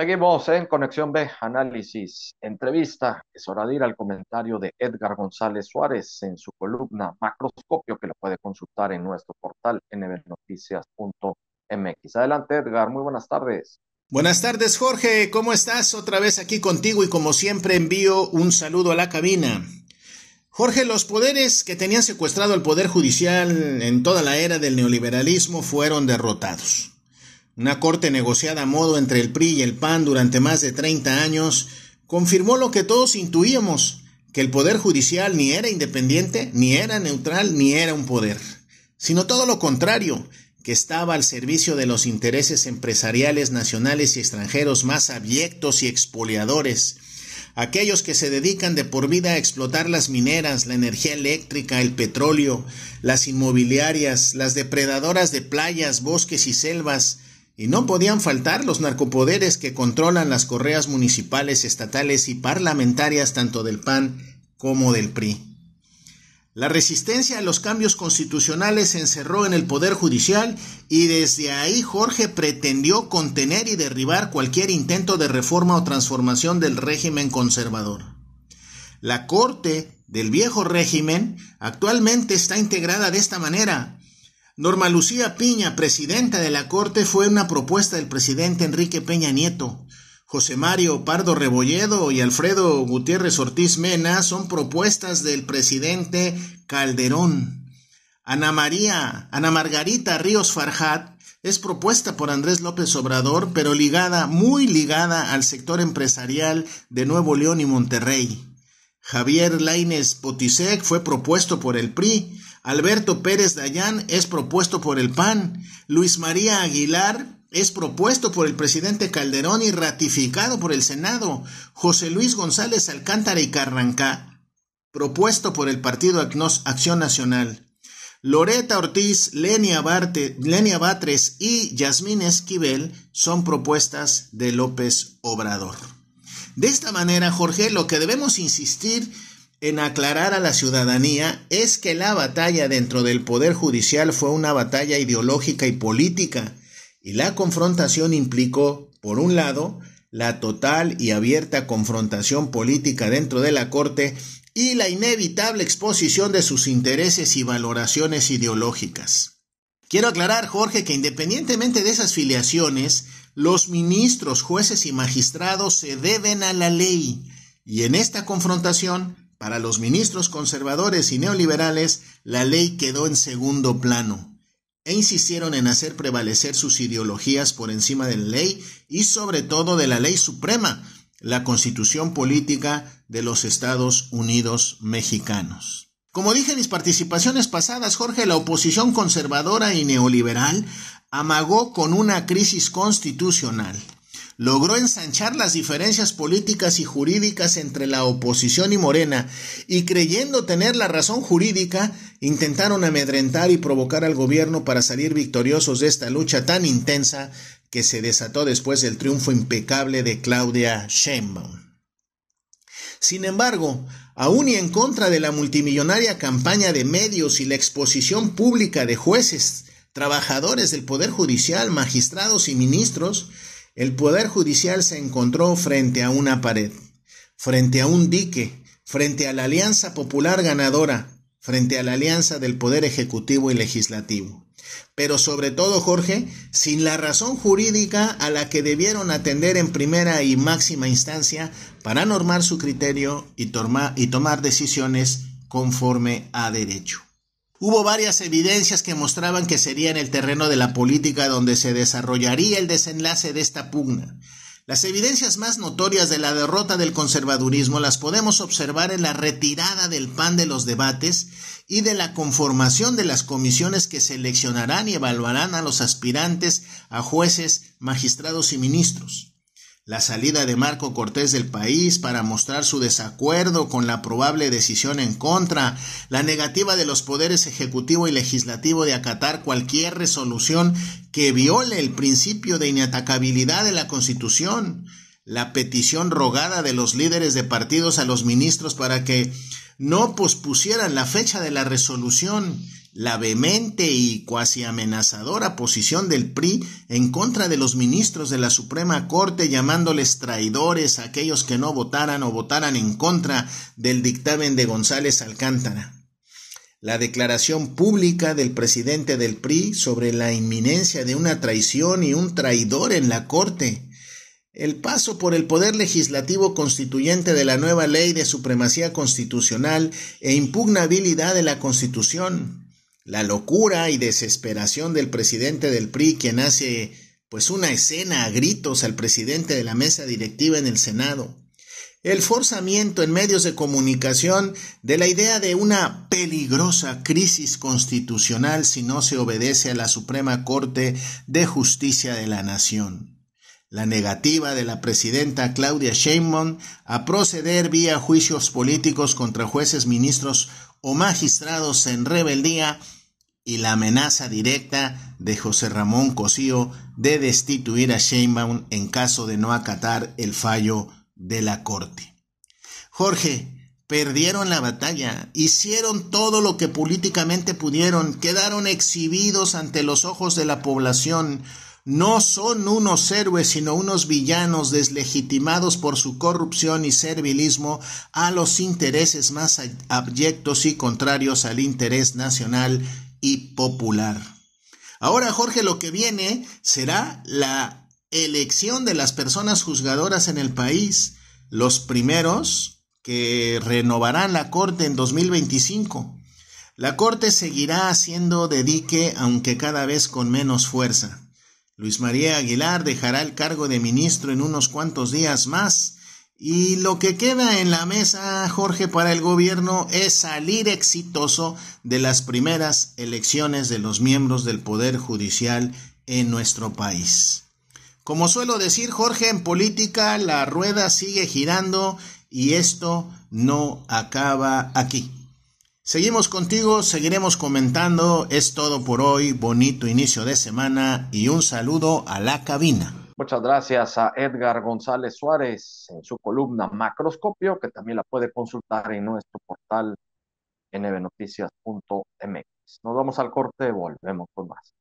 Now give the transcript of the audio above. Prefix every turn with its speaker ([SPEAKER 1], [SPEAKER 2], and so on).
[SPEAKER 1] Seguimos en Conexión B, análisis, entrevista. Es hora de ir al comentario de Edgar González Suárez en su columna Macroscopio, que lo puede consultar en nuestro portal nbnoticias.mx. Adelante, Edgar, muy buenas tardes. Buenas tardes, Jorge. ¿Cómo estás? Otra vez aquí contigo y como siempre envío un saludo a la cabina. Jorge, los poderes que tenían secuestrado el Poder Judicial en toda la era del neoliberalismo fueron derrotados. Una corte negociada a modo entre el PRI y el PAN durante más de 30 años confirmó lo que todos intuíamos, que el Poder Judicial ni era independiente, ni era neutral, ni era un poder, sino todo lo contrario, que estaba al servicio de los intereses empresariales nacionales y extranjeros más abyectos y expoliadores, aquellos que se dedican de por vida a explotar las mineras, la energía eléctrica, el petróleo, las inmobiliarias, las depredadoras de playas, bosques y selvas, y no podían faltar los narcopoderes que controlan las correas municipales, estatales y parlamentarias tanto del PAN como del PRI. La resistencia a los cambios constitucionales se encerró en el Poder Judicial y desde ahí Jorge pretendió contener y derribar cualquier intento de reforma o transformación del régimen conservador. La Corte del viejo régimen actualmente está integrada de esta manera, Norma Lucía Piña, presidenta de la Corte, fue una propuesta del presidente Enrique Peña Nieto. José Mario Pardo Rebolledo y Alfredo Gutiérrez Ortiz Mena son propuestas del presidente Calderón. Ana María, Ana Margarita Ríos Farjat es propuesta por Andrés López Obrador, pero ligada, muy ligada al sector empresarial de Nuevo León y Monterrey. Javier Laines Potisek fue propuesto por el PRI, Alberto Pérez Dayán es propuesto por el PAN. Luis María Aguilar es propuesto por el presidente Calderón y ratificado por el Senado. José Luis González Alcántara y Carrancá, propuesto por el Partido Acción Nacional. Loreta Ortiz, Lenia, Lenia Batres y Yasmín Esquivel son propuestas de López Obrador. De esta manera, Jorge, lo que debemos insistir en aclarar a la ciudadanía es que la batalla dentro del Poder Judicial fue una batalla ideológica y política, y la confrontación implicó, por un lado, la total y abierta confrontación política dentro de la Corte y la inevitable exposición de sus intereses y valoraciones ideológicas. Quiero aclarar, Jorge, que independientemente de esas filiaciones, los ministros, jueces y magistrados se deben a la ley, y en esta confrontación para los ministros conservadores y neoliberales, la ley quedó en segundo plano e insistieron en hacer prevalecer sus ideologías por encima de la ley y sobre todo de la ley suprema, la constitución política de los Estados Unidos mexicanos. Como dije en mis participaciones pasadas, Jorge, la oposición conservadora y neoliberal amagó con una crisis constitucional logró ensanchar las diferencias políticas y jurídicas entre la oposición y Morena, y creyendo tener la razón jurídica, intentaron amedrentar y provocar al gobierno para salir victoriosos de esta lucha tan intensa que se desató después del triunfo impecable de Claudia Sheinbaum. Sin embargo, aún y en contra de la multimillonaria campaña de medios y la exposición pública de jueces, trabajadores del Poder Judicial, magistrados y ministros, el Poder Judicial se encontró frente a una pared, frente a un dique, frente a la Alianza Popular ganadora, frente a la alianza del Poder Ejecutivo y Legislativo. Pero sobre todo, Jorge, sin la razón jurídica a la que debieron atender en primera y máxima instancia para normar su criterio y, tomar decisiones conforme a derecho. Hubo varias evidencias que mostraban que sería en el terreno de la política donde se desarrollaría el desenlace de esta pugna. Las evidencias más notorias de la derrota del conservadurismo las podemos observar en la retirada del PAN de los debates y de la conformación de las comisiones que seleccionarán y evaluarán a los aspirantes a jueces, magistrados y ministros la salida de Marco Cortés del país para mostrar su desacuerdo con la probable decisión en contra, la negativa de los poderes ejecutivo y legislativo de acatar cualquier resolución que viole el principio de inatacabilidad de la Constitución, la petición rogada de los líderes de partidos a los ministros para que no pospusieran la fecha de la resolución. La vehemente y cuasi amenazadora posición del PRI en contra de los ministros de la Suprema Corte llamándoles traidores aquellos que no votaran o votaran en contra del dictamen de González Alcántara la declaración pública del presidente del PRI sobre la inminencia de una traición y un traidor en la Corte, el paso por el Poder Legislativo Constituyente de la nueva Ley de Supremacía Constitucional e impugnabilidad de la Constitución, la locura y desesperación del presidente del PRI quien hace pues una escena a gritos al presidente de la mesa directiva en el Senado. El forzamiento en medios de comunicación de la idea de una peligrosa crisis constitucional si no se obedece a la Suprema Corte de Justicia de la Nación la negativa de la presidenta Claudia Sheinbaum a proceder vía juicios políticos contra jueces, ministros o magistrados en rebeldía y la amenaza directa de José Ramón Cosío de destituir a Sheinbaum en caso de no acatar el fallo de la Corte. Jorge, perdieron la batalla, hicieron todo lo que políticamente pudieron, quedaron exhibidos ante los ojos de la población, no son unos héroes, sino unos villanos deslegitimados por su corrupción y servilismo a los intereses más abyectos y contrarios al interés nacional y popular. Ahora, Jorge, lo que viene será la elección de las personas juzgadoras en el país, los primeros que renovarán la Corte en 2025. La Corte seguirá haciendo dique, aunque cada vez con menos fuerza. Luis María Aguilar dejará el cargo de ministro en unos cuantos días más. Y lo que queda en la mesa, Jorge, para el gobierno es salir exitoso de las primeras elecciones de los miembros del Poder Judicial en nuestro país. Como suelo decir, Jorge, en política la rueda sigue girando y esto no acaba aquí. Seguimos contigo, seguiremos comentando. Es todo por hoy. Bonito inicio de semana y un saludo a la cabina. Muchas gracias a Edgar González Suárez en su columna Macroscopio, que también la puede consultar en nuestro portal nvnoticias.mx. Nos vamos al corte, volvemos con más.